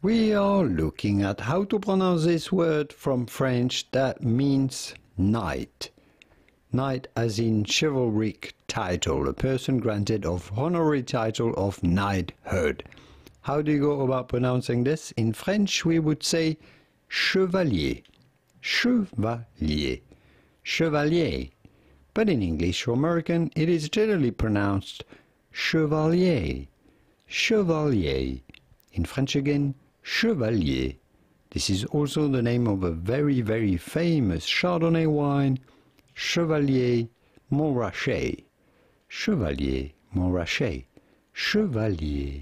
We are looking at how to pronounce this word from French that means knight. Knight as in chivalric title, a person granted of honorary title of knighthood. How do you go about pronouncing this? In French we would say chevalier, chevalier, chevalier. But in English or American it is generally pronounced chevalier, chevalier. In French again, Chevalier. This is also the name of a very, very famous Chardonnay wine, Chevalier Montrachet. Chevalier Montrachet. Chevalier.